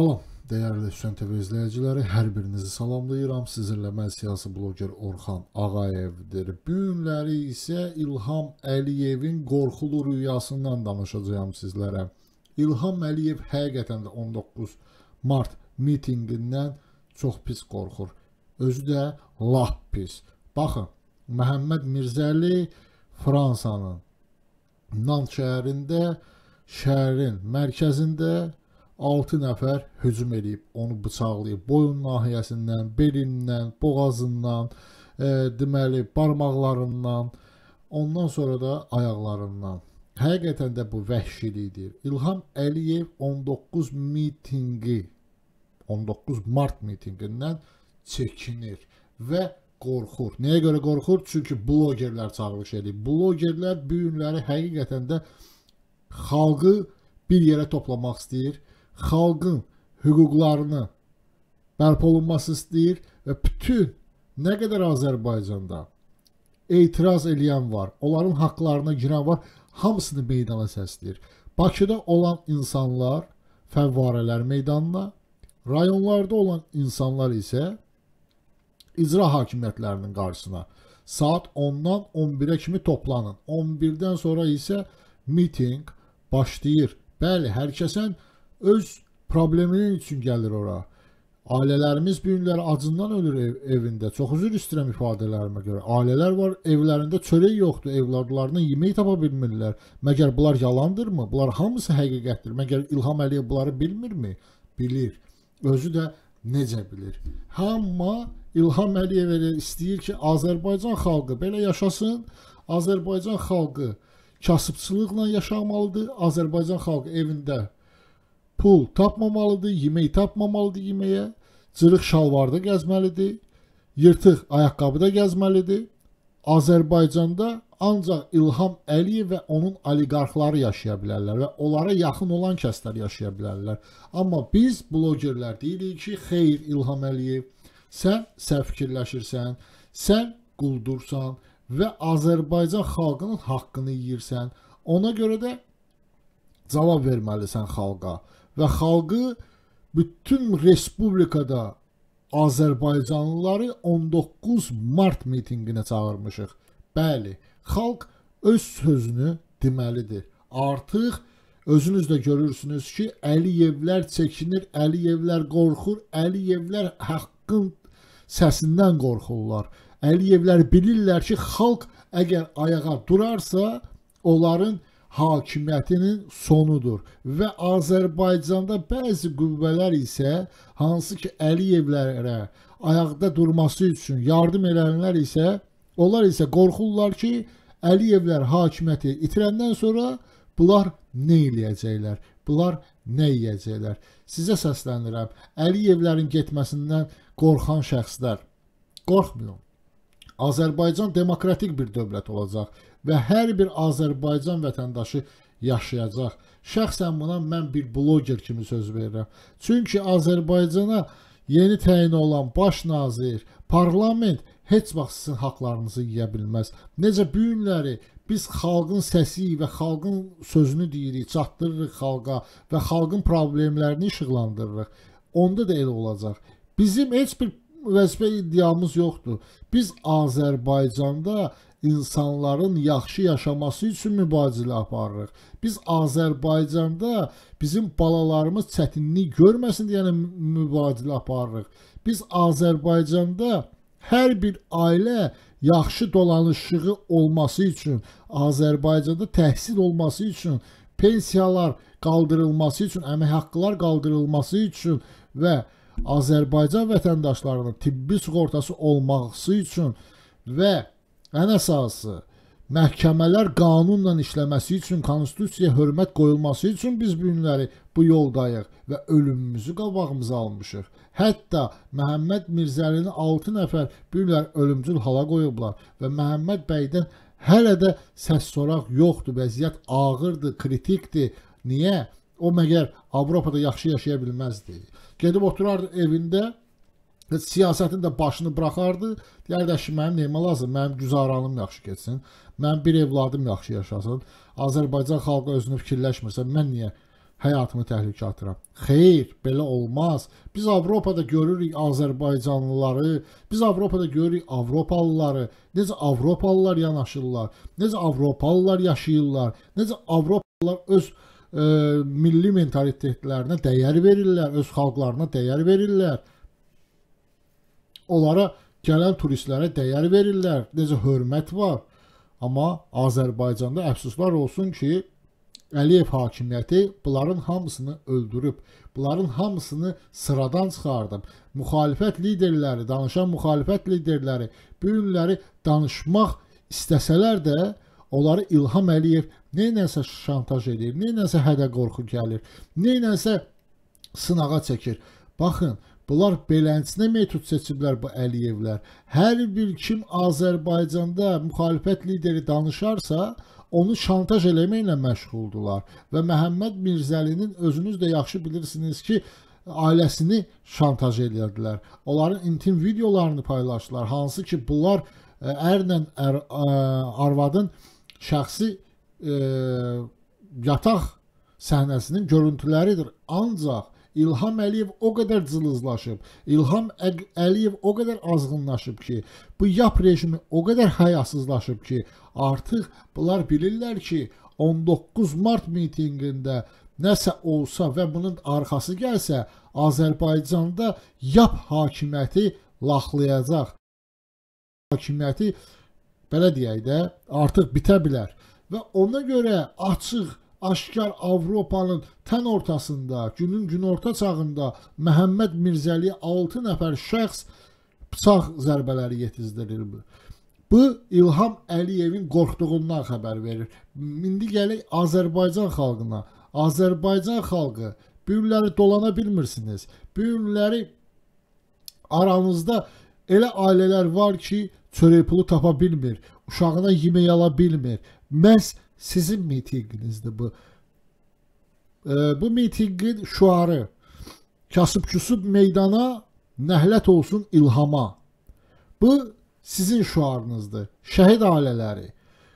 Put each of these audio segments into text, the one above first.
Salam, dəyərli Hüseyn TV izləyiciləri, hər birinizi salamlayıram. Sizinlə mən siyasi bloger Orxan Ağayevdir. Bu günləri isə İlham Əliyevin qorxulu rüyasından danışacağam sizlərə. İlham Əliyev həqiqətən də 19 mart mitinqindən çox pis qorxur. Özü də lap pis. Baxın, Məhəmməd Mirzəli Fransanın Nan şəhərində, şəhərin mərkəzində 6 nəfər hücum edib, onu bıçaqlayıb boyun nahiyəsindən, belindən, boğazından, e, deməli barmaqlarından, ondan sonra da ayaqlarından. Həqiqətən də bu vəhşilikdir. İlham Əliyev 19 mitinqi 19 mart mitinqindən çəkinir və qorxur. Nəyə görə qorxur? Çünki blogerlər çağırış edir. Blogerlər bu günləri həqiqətən də xalqı bir yerə toplamaq istəyir xalqın hüquqlarını bərpa olunması istəyir və bütün nə qədər Azərbaycanda etiraz eləyən var, onların haqlarına girən var, hamısını meydana səsləyir. Bakıda olan insanlar fəvvarələr meydanına, rayonlarda olan insanlar isə icra hakimiyyətlərinin qarşısına saat 10-dan 11-ə kimi toplanın. 11-dən sonra isə mitinq başlayır. Bəli, hər kəsən öz probleminin üçün gəlir ora. Ailələrimiz bu günlər acından ölür ev, evində. Çox üzr istəyirəm ifadələrimə görə. Ailələr var, evlərində çörək yoxdur, evladlarına yemək tapa bilmirlər. Məgər bunlar yalandırmı? Bunlar hamısı həqiqətdir. Məgər İlham Əliyev bunları bilmirmi? Bilir. Özü də necə bilir. Amma İlham Əliyev elə istəyir ki, Azərbaycan xalqı belə yaşasın. Azərbaycan xalqı kasıbçılıqla yaşamalıdır. Azərbaycan xalqı evində pul tapmamalıdır, yemək tapmamalıdır yeməyə, cırıq şalvarda gəzməlidir, yırtıq ayaqqabıda gəzməlidir. Azərbaycanda ancaq İlham Əliyev və onun oliqarxları yaşaya bilərlər və onlara yaxın olan kəslər yaşaya bilərlər. Amma biz blogerlər deyirik ki, xeyr İlham Əliyev, sən səhv fikirləşirsən, sən quldursan və Azərbaycan xalqının haqqını yeyirsən. Ona görə də cavab verməlisən xalqa və xalqı bütün respublikada Azərbaycanlıları 19 mart mitinqinə çağırmışıq. Bəli, xalq öz sözünü deməlidir. Artıq özünüz də görürsünüz ki, Əliyevlər çəkinir, Əliyevlər qorxur, Əliyevlər haqqın səsindən qorxurlar. Əliyevlər bilirlər ki, xalq əgər ayağa durarsa, onların hakimiyyətinin sonudur və Azərbaycanda bəzi qüvvələr isə hansı ki Əliyevlərə ayaqda durması üçün yardım edənlər isə onlar isə qorxurlar ki Əliyevlər hakimiyyəti itirəndən sonra bunlar nə eləyəcəklər? Bunlar nə yeyəcəklər? Sizə səslənirəm. Əliyevlərin getməsindən qorxan şəxslər qorxmayın. Azərbaycan demokratik bir dövlət olacaq və hər bir Azərbaycan vətəndaşı yaşayacaq. Şəxsən buna mən bir bloger kimi söz verirəm. Çünki Azərbaycana yeni təyin olan baş nazir, parlament heç vaxt sizin haqlarınızı yeyə bilməz. Necə bu günləri biz xalqın səsi və xalqın sözünü deyirik, çatdırırıq xalqa və xalqın problemlərini işıqlandırırıq. Onda da elə olacaq. Bizim heç bir vəzifə iddiamız yoxdur. Biz Azərbaycanda insanların yaxşı yaşaması üçün mübarizə aparırıq. Biz Azərbaycanda bizim balalarımız çətinlik görməsin deyə yəni, mübarizə aparırıq. Biz Azərbaycanda hər bir ailə yaxşı dolanışığı olması üçün, Azərbaycanda təhsil olması üçün, pensiyalar qaldırılması üçün, əmək haqqılar qaldırılması üçün və Azərbaycan vətəndaşlarının tibbi sığortası olması üçün və ən əsası məhkəmələr qanunla işləməsi üçün, konstitusiyaya hörmət qoyulması üçün biz bu günləri bu yoldayıq və ölümümüzü qabağımıza almışıq. Hətta Məhəmməd Mirzəlini 6 nəfər bu günlər ölümcül hala qoyublar və Məhəmməd bəydən hələ də səs-soraq yoxdur, vəziyyət ağırdır, kritikdir. Niyə? O məgər Avropada yaxşı yaşaya bilməzdi. Gedib oturardı evində, siyasətin də başını buraxardı. Deyərdi ki, mənim nəyimə lazım? Mənim güzaranım yaxşı keçsin. Mənim bir evladım yaxşı yaşasın. Azərbaycan xalqı özünü fikirləşmirsə, mən niyə həyatımı təhlükə atıram. Xeyr, belə olmaz. Biz Avropada görürük Azərbaycanlıları, biz Avropada görürük Avropalıları. Necə Avropalılar yanaşırlar, necə Avropalılar yaşayırlar, necə Avropalılar öz ə, e, milli mentalitetlərinə dəyər verirlər, öz xalqlarına dəyər verirlər. Onlara gələn turistlərə dəyər verirlər, necə hörmət var. Amma Azərbaycanda əfsuslar olsun ki, Əliyev hakimiyyəti bunların hamısını öldürüb, bunların hamısını sıradan çıxardıb. Müxalifət liderləri, danışan müxalifət liderləri bu günləri danışmaq istəsələr də, Onları İlham Əliyev neynəsə şantaj edir, neynəsə hədə qorxu gəlir, neynəsə sınağa çəkir. Baxın, Bunlar beləsinə metod seçiblər bu Əliyevlər. Hər bir kim Azərbaycanda müxalifət lideri danışarsa, onu şantaj eləməklə məşğuldular və Məhəmməd Mirzəlinin özünüz də yaxşı bilirsiniz ki, ailəsini şantaj edirdilər. Onların intim videolarını paylaşdılar, hansı ki, bunlar ərlə ər, ə, arvadın ə, şəxsi e, yataq səhnəsinin görüntüləridir. Ancaq İlham Əliyev o qədər cılızlaşıb, İlham Ə Əliyev o qədər azğınlaşıb ki, bu yap rejimi o qədər həyasızlaşıb ki, artıq bunlar bilirlər ki, 19 mart mitinqində nəsə olsa və bunun arxası gəlsə, Azərbaycanda yap hakimiyyəti laxlayacaq. Hakimiyyəti belə deyək də, artıq bitə bilər və ona görə açıq aşkar Avropanın tən ortasında, günün günorta çağında Məhəmməd Mirzəli 6 nəfər şəxs bıçaq zərbələri yetizdirildi. Bu İlham Əliyevin qorxduğundan xəbər verir. İndi gəlik Azərbaycan xalqına. Azərbaycan xalqı bu günləri dolana bilmirsiniz. Bu günləri aranızda elə ailələr var ki, çörək pulu tapa bilmir, uşağına yemək ala bilmir. Məhz sizin mitinqinizdir bu. E, bu mitinqin şuarı kasıb-küsub meydana nəhlət olsun ilhama. Bu sizin şuarınızdır. Şəhid ailələri,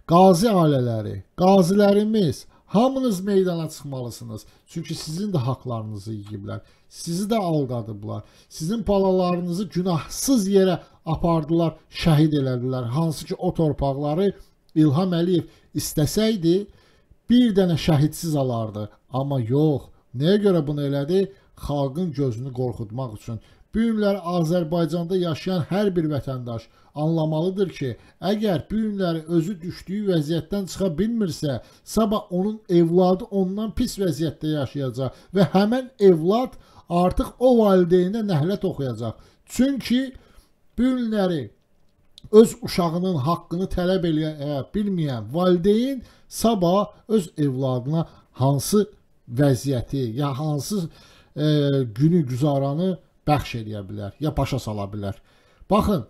qazi ailələri, qazilərimiz, Hamınız meydana çıxmalısınız. Çünki sizin də haqlarınızı yeyiblər. Sizi də aldadıblar. Sizin balalarınızı günahsız yerə apardılar, şəhid elədilər. Hansı ki o torpaqları İlham Əliyev istəsəydi, bir dənə şəhidsiz alardı. Amma yox. Nəyə görə bunu elədi? Xalqın gözünü qorxutmaq üçün. Bu günlər Azərbaycanda yaşayan hər bir vətəndaş anlamalıdır ki, əgər bu günlər özü düşdüyü vəziyyətdən çıxa bilmirsə, sabah onun evladı ondan pis vəziyyətdə yaşayacaq və həmən evlad artıq o valideynə nəhlət oxuyacaq. Çünki bu günləri öz uşağının haqqını tələb eləyə e, bilməyən valideyn sabah öz evladına hansı vəziyyəti ya hansı e, günü güzaranı bəxş eləyə bilər, ya başa sala bilər. Baxın,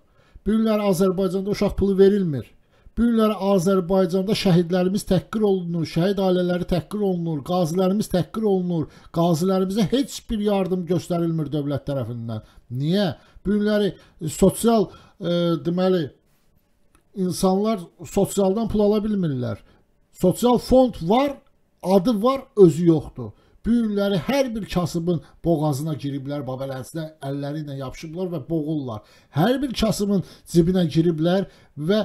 bu günlər Azərbaycanda uşaq pulu verilmir. Bu günlər Azərbaycanda şəhidlərimiz təhqir olunur, şəhid ailələri təhqir olunur, qazilərimiz təhqir olunur. Qazilərimizə heç bir yardım göstərilmir dövlət tərəfindən. Niyə? Bu günləri sosial e, deməli insanlar sosialdan pul ala bilmirlər. Sosial fond var, adı var, özü yoxdur. Bu günləri hər bir kasıbın boğazına giriblər, babələrsinə əlləri ilə yapışıblar və boğurlar. Hər bir kasımın cibinə giriblər və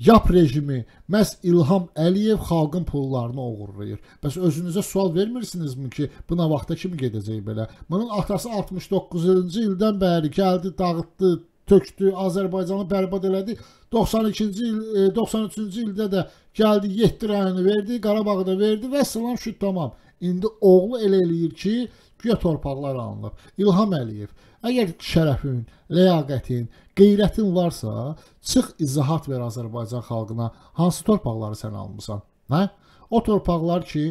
Yap rejimi məhz İlham Əliyev xalqın pullarını oğurlayır. Bəs özünüzə sual vermirsinizmi ki, buna vaxta kimi gedəcək belə? Bunun atası 69-cu ildən bəri gəldi, dağıtdı, tökdü, Azərbaycanı bərbad elədi. 92-ci il, 93-cü e, ildə də gəldi, 7 rayonu verdi, Qarabağda verdi və salam şut tamam. İndi oğlu elə eləyir ki, güya torpaqlar alınıb. İlham Əliyev, əgər şərəfin, ləyaqətin, qeyrətin varsa, çıx izahat ver Azərbaycan xalqına. Hansı torpaqları sən almısan? Hə? O torpaqlar ki,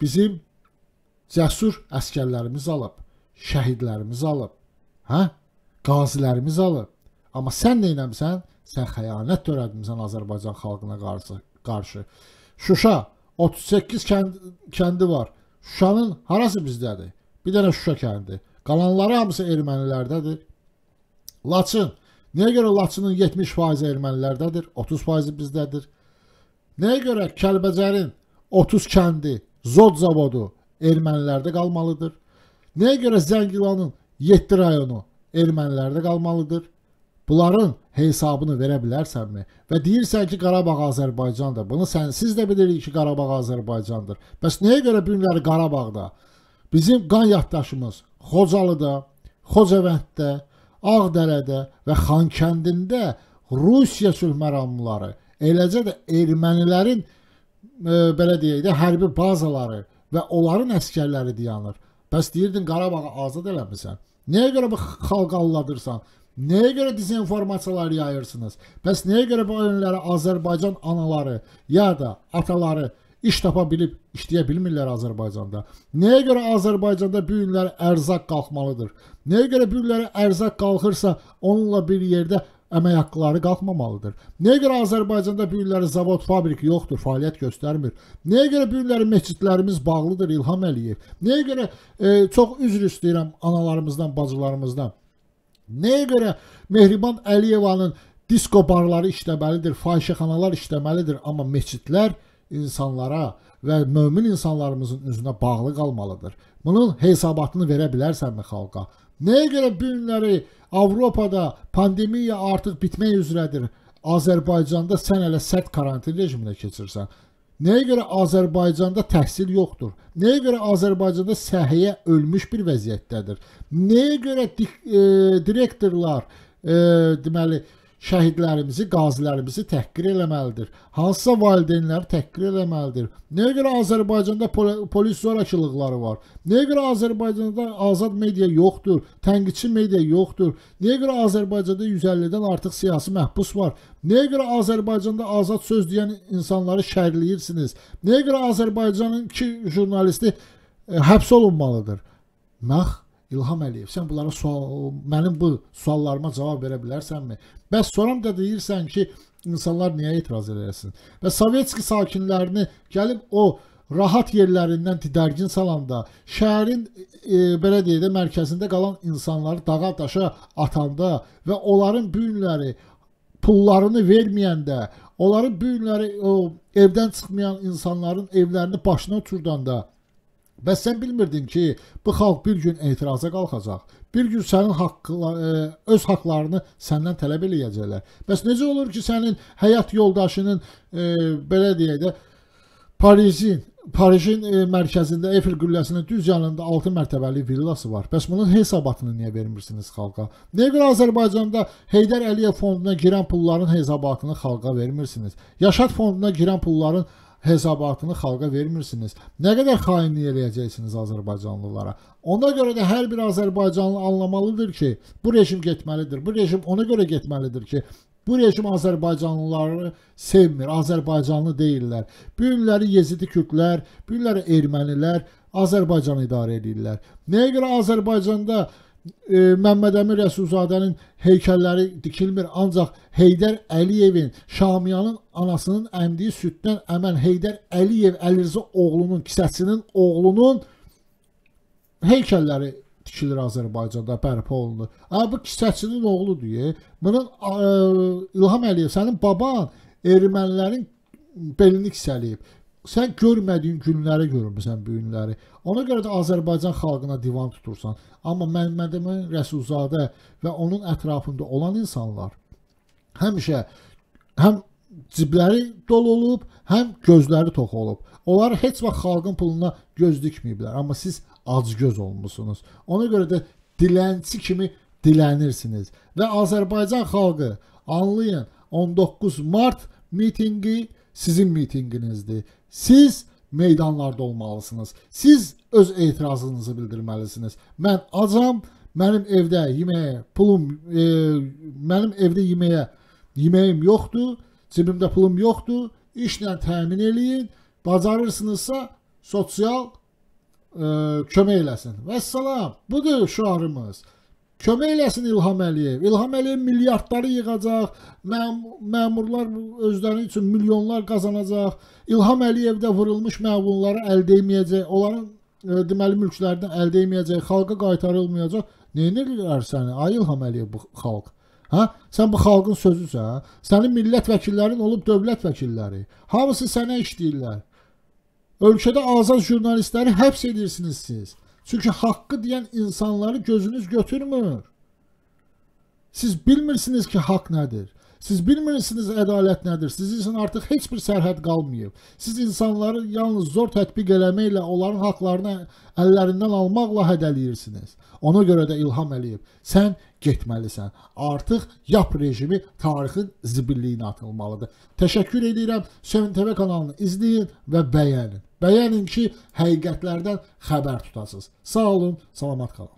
bizim cəsur əskərlərimiz alıb, şəhidlərimiz alıb, hə? Qazilərimiz alıb. Amma sən nə etmisən? Sən xəyanət törətmisən Azərbaycan xalqına qarşı. qarşı. Şuşa 38 kənd, kəndi var. Şuşanın harası bizdədir? Bir dənə Şuşa kəndi. Qalanları hamısı ermənilərdədir. Laçın. Nəyə görə Laçının 70% ermənilərdədir? 30% bizdədir. Nəyə görə Kəlbəcərin 30 kəndi, Zod zavodu ermənilərdə qalmalıdır? Nəyə görə Zəngilanın 7 rayonu ermənilərdə qalmalıdır? Bunların hesabını verə bilərsənmi? Və deyirsən ki, Qarabağ Azərbaycandır. Bunu sən siz də bilirik ki, Qarabağ Azərbaycandır. Bəs nəyə görə bu günləri Qarabağda bizim qan yaddaşımız Xocalıda, Xocavənddə, Ağdərədə və Xankəndində Rusiya sülh məramlıları, eləcə də ermənilərin e, belə deyək də hərbi bazaları və onların əskərləri dayanır. Bəs deyirdin Qarabağı azad eləmisən. Nəyə görə bu xalqı alladırsan? Nəyə görə dezinformasiyalar yayırsınız? Bəs nəyə görə bu oyunlara Azərbaycan anaları ya da ataları iş tapa bilib işləyə bilmirlər Azərbaycanda? Nəyə görə Azərbaycanda bu günlər ərzaq qalxmalıdır? Nəyə görə bu günlər ərzaq qalxırsa, onunla bir yerdə əmək haqqları qalxmamalıdır. Nəyə görə Azərbaycanda bu günləri zavod, fabrik yoxdur, fəaliyyət göstərmir? Nəyə görə bu günləri məscidlərimiz bağlıdır İlham Əliyev? Nəyə görə e, çox üzr istəyirəm analarımızdan, bacılarımızdan. Nəyə görə Mehriban Əliyevanın disko barları işləməlidir, fahişəxanalar işləməlidir, amma məscidlər insanlara və mömin insanlarımızın üzünə bağlı qalmalıdır. Bunun hesabatını verə bilərsənmi xalqa? Nəyə görə bu günləri Avropada pandemiya artıq bitmək üzrədir? Azərbaycanda sən hələ sərt karantin rejiminə keçirsən. Nəyə görə Azərbaycanda təhsil yoxdur? Nəyə görə Azərbaycanda səhiyyə ölmüş bir vəziyyətdədir? Nəyə görə di e, direktorlar, e, deməli, şəhidlərimizi, qazilərimizi təhqir eləməlidir. Hansısa valideynləri təhqir eləməlidir. Nəyə görə Azərbaycanda pol polis zorakılıqları var? Nəyə görə Azərbaycanda azad media yoxdur, tənqidçi media yoxdur? Nəyə görə Azərbaycanda 150-dən artıq siyasi məhbus var? Nəyə görə Azərbaycanda azad söz deyən insanları şərləyirsiniz? Nəyə görə Azərbaycanın iki jurnalisti ə, e, həbs olunmalıdır? Nax İlham Əliyev, sən bunların sual mənim bu suallarıma cavab verə bilərsənmi? Bəs soram da deyirsən ki, insanlar niyə etiraz edəsin? Və Sovetski sakinlərini gəlib o rahat yerlərindən didərgin salanda, şəhərin e, belə deyək də mərkəzində qalan insanları dağa daşa atanda və onların büyünləri pullarını verməyəndə, onların büyünləri o evdən çıxmayan insanların evlərini başına oturdanda Bəs sən bilmirdin ki, bu xalq bir gün etiraza qalxacaq. Bir gün sənin haqqla, ə, e, öz haqqlarını səndən tələb eləyəcəklər. Bəs necə olur ki, sənin həyat yoldaşının ə, e, belə deyək də Parisin Parijin e, mərkəzində Eiffel qülləsinin düz yanında 6 mərtəbəli villası var. Bəs bunun hesabatını niyə vermirsiniz xalqa? Nəyə görə Azərbaycanda Heydər Əliyev fonduna girən pulların hesabatını xalqa vermirsiniz? Yaşad fonduna girən pulların hesabatını xalqa vermirsiniz. Nə qədər xainlik eləyəcəksiniz azərbaycanlılara? Ona görə də hər bir azərbaycanlı anlamalıdır ki, bu rejim getməlidir. Bu rejim ona görə getməlidir ki, Bu rejim Azərbaycanlıları sevmir, Azərbaycanlı deyillər. Bu günləri Yezidi Kürdlər, bu günləri Ermənilər Azərbaycanı idarə edirlər. Nəyə görə Azərbaycanda e, Məmməd Əmin Rəsulzadənin heykəlləri dikilmir, ancaq Heydər Əliyevin, Şamiyanın anasının əmdiyi süddən əmən Heydər Əliyev Əlirzi oğlunun, kisəsinin oğlunun heykəlləri tikilir Azərbaycanda, bərpa olunur. Ha hə, bu kisəçinin oğludur. Bunun ə, e, İlham Əliyev sənin baban ermənilərin belini kisəliyib sən görmədiyin günləri görmüsən bu günləri. Ona görə də Azərbaycan xalqına divan tutursan. Amma Məmmədəmin Rəsulzadə və onun ətrafında olan insanlar həmişə həm cibləri dolu olub, həm gözləri tox olub. Onlar heç vaxt xalqın puluna göz dikməyiblər, amma siz acgöz olmusunuz. Ona görə də dilənçi kimi dilənirsiniz və Azərbaycan xalqı anlayın 19 mart mitinqi sizin mitinqinizdir. Siz meydanlarda olmalısınız. Siz öz etirazınızı bildirməlisiniz. Mən acam, mənim evdə yeməyə pulum, e, mənim evdə yeməyə yeməyim yoxdur, cibimdə pulum yoxdur. İşlə təmin eləyin. Bacarırsınızsa sosial e, kömək eləsin. Vəssalam. Budur şüarımız. Kömək eləsin İlham Əliyev. İlham Əliyev milyardları yığacaq, məmur, məmurlar özləri üçün milyonlar qazanacaq. İlham Əliyevdə vurulmuş məvunları əldə etməyəcək, onların e, deməli mülklərdən əldə etməyəcək, xalqa qaytarılmayacaq. Neynirlər səni? Ay İlham Əliyev bu xalq. Hə? Sən bu xalqın sözüsən. Hə? Sənin millət vəkillərin olub dövlət vəkilləri. Hamısı sənə işləyirlər. Ölkədə azad jurnalistləri həbs edirsiniz siz. Çünki haqqı deyən insanları gözünüz götürmür. Siz bilmirsiniz ki, haqq nədir? Siz bilmirsiniz ədalət nədir. Sizin artıq heç bir sərhəd qalmayıb. Siz insanları yalnız zor tətbiq eləməklə onların haqlarını əllərindən almaqla hədələyirsiniz. Ona görə də İlham Əliyev, sən getməlisən. Artıq YAP rejimi tarixin zibilliyinə atılmalıdır. Təşəkkür edirəm. Sön TV kanalını izləyin və bəyənin. Bəyənin ki, həqiqətlərdən xəbər tutasınız. Sağ olun, salamat qalın.